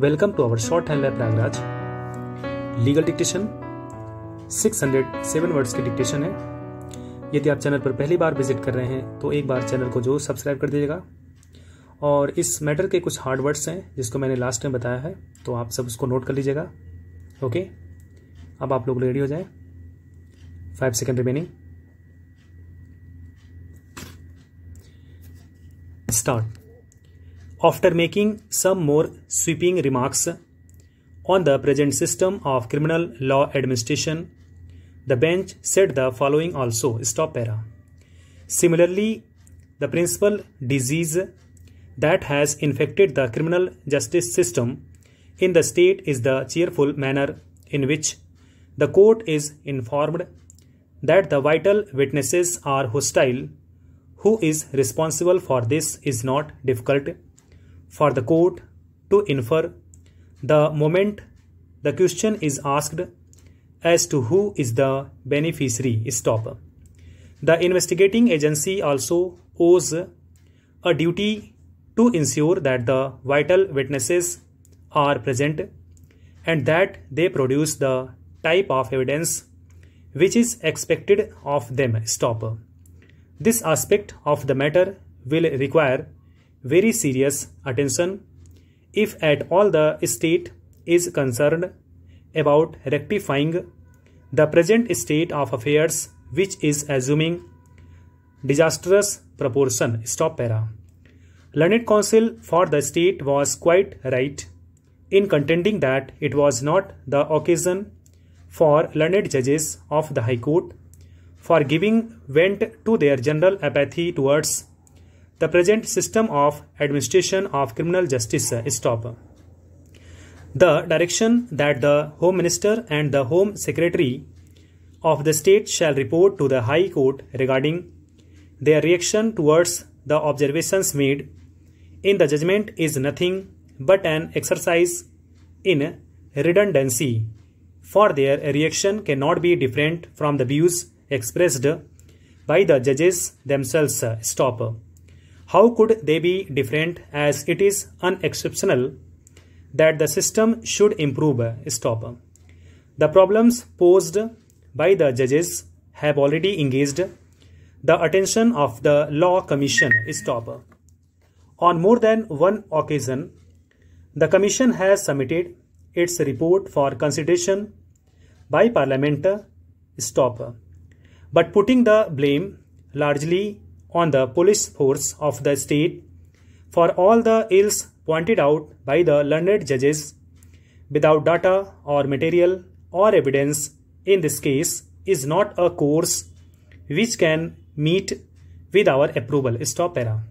Welcome to our shorthand lab Prayagraj legal dictation 607 words की dictation है यदि आप चैनल पर पहली बार विजिट कर रहे हैं तो एक बार चैनल को जो सब्सक्राइब कर दीजिएगा और इस मैटर के कुछ हार्ड वर्ड्स हैं जिसको मैंने लास्ट में बताया है तो आप सब उसको नोट कर लीजिएगा ओके अब आप लोग रेडी हो जाए five second remaining start after making some more sweeping remarks on the present system of criminal law administration, the bench said the following also stop para. Similarly, the principal disease that has infected the criminal justice system in the state is the cheerful manner in which the court is informed that the vital witnesses are hostile. Who is responsible for this is not difficult for the court to infer the moment the question is asked as to who is the beneficiary stop. The investigating agency also owes a duty to ensure that the vital witnesses are present and that they produce the type of evidence which is expected of them stop. This aspect of the matter will require very serious attention if at all the state is concerned about rectifying the present state of affairs which is assuming disastrous proportion stop para learned counsel for the state was quite right in contending that it was not the occasion for learned judges of the high court for giving vent to their general apathy towards the present system of administration of criminal justice is stop the direction that the home minister and the home secretary of the state shall report to the high court regarding their reaction towards the observations made in the judgment is nothing but an exercise in redundancy for their reaction cannot be different from the views expressed by the judges themselves stop how could they be different as it is unexceptional that the system should improve? Stop. The problems posed by the judges have already engaged the attention of the Law Commission. Stop. On more than one occasion, the Commission has submitted its report for consideration by Parliament. Stop. But putting the blame largely on the police force of the state for all the ills pointed out by the learned judges without data or material or evidence in this case is not a course which can meet with our approval. Stop para.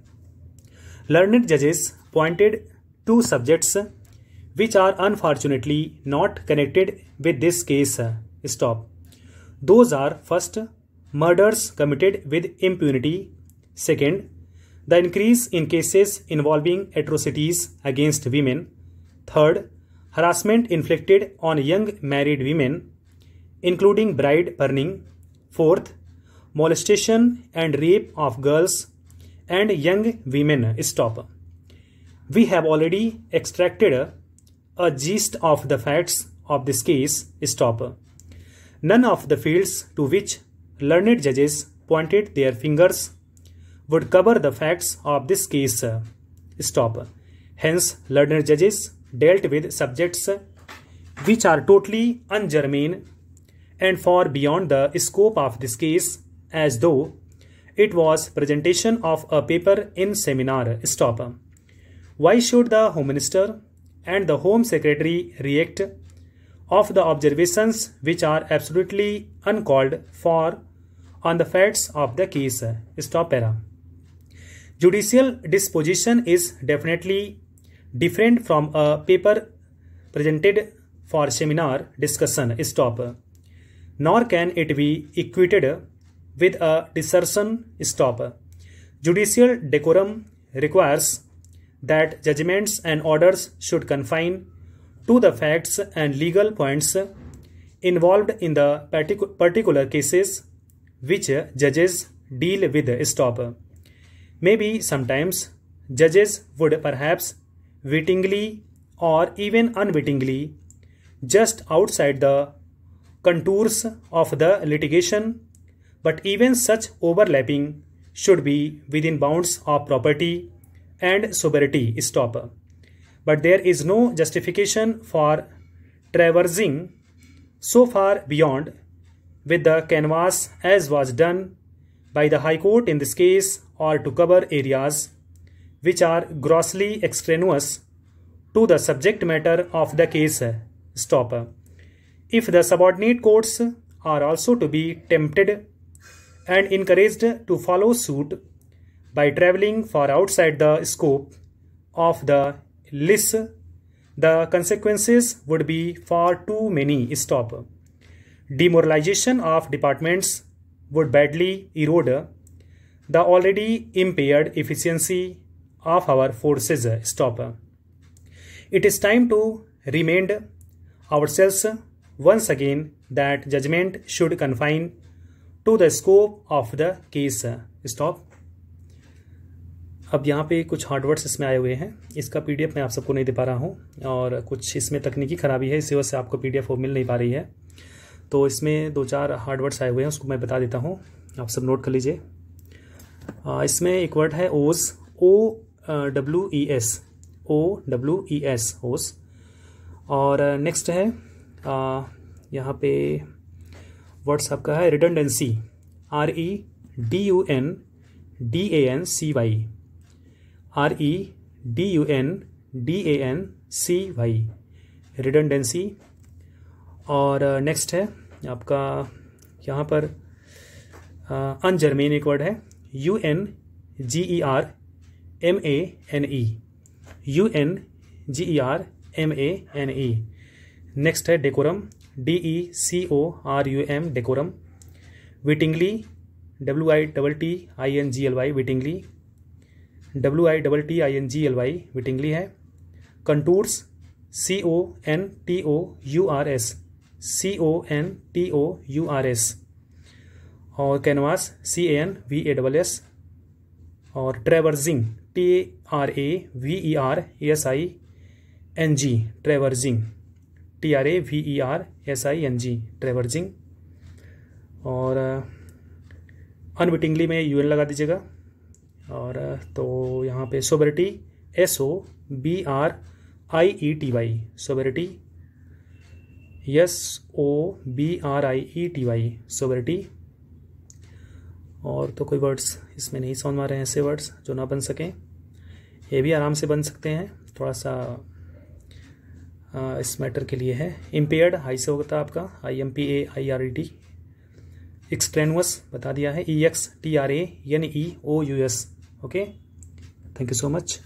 Learned judges pointed two subjects which are unfortunately not connected with this case. Stop. Those are first murders committed with impunity Second, the increase in cases involving atrocities against women. Third, harassment inflicted on young married women, including bride burning. Fourth, molestation and rape of girls and young women stop. We have already extracted a, gist of the facts of this case stop. None of the fields to which learned judges pointed their fingers would cover the facts of this case. Stop. Hence, learner judges dealt with subjects which are totally ungermane and far beyond the scope of this case, as though it was presentation of a paper in seminar. Stop. Why should the Home Minister and the Home Secretary react of the observations which are absolutely uncalled for on the facts of the case? Stop para. Judicial disposition is definitely different from a paper presented for seminar discussion stop nor can it be equated with a dissertation stop judicial decorum requires that judgments and orders should confine to the facts and legal points involved in the particular cases which judges deal with stop Maybe sometimes judges would perhaps wittingly or even unwittingly just outside the contours of the litigation, but even such overlapping should be within bounds of property and sobriety stop. But there is no justification for traversing so far beyond with the canvas as was done by the High Court in this case are to cover areas which are grossly extraneous to the subject matter of the case stopper. If the subordinate courts are also to be tempted and encouraged to follow suit by traveling far outside the scope of the list, the consequences would be far too many stopper. Demoralization of departments would badly erode the already impaired efficiency of our forces stop it is time to remind ourselves once again that judgment should confine to the scope of the case stop अब यहाँ पे कुछ hard words इसमें आए हुए हैं इसका PDF मैं आप सबको नहीं दे पा रहा हूँ और कुछ इसमें तकनीकी खराबी है इसी वजह से आपको पीडीएफ डी मिल नहीं पा रही है तो इसमें दो चार हार्ड वर्ड्स आए हुए हैं उसको मैं बता देता हूँ आप सब नोट कर लीजिए इसमें एक वर्ड है owes O W E S O W E S owes और नेक्स्ट है आ, यहाँ पे वर्ड्स आपका है redundancy R E D U N D A N C Y R E D U N D A N C Y redundancy और next है आपका यहाँ पर अनजर्मेन एक वर्ड है U N G E R M A N E U N G E R M A N E next है decorum D E C O R U M decorum wittingly W I double T I N G L Y wittingly W I double T I N G L Y wittingly है contours C O N T O U R S C O N T O U R S और canvas C A N V A double S और traversing T R A V E e R S I N G traversing T R A V E e R S I N G traversing और unwittingly uh, में U N लगा दीजिएगा और uh, तो यहाँ पे sobriety S O B R I E T Y sobriety S O B R I E T Y sobriety और तो कोई वर्ड्स इसमें नहीं समझ आ रहे हैं ऐसे वर्ड्स जो ना बन सकें ये भी आराम से बन सकते हैं थोड़ा सा इस मैटर के लिए है इम्पेयर्ड हाई से होता है आपका I M P A I R E T extraneous बता दिया है E X T R A N E O U S okay thank you so much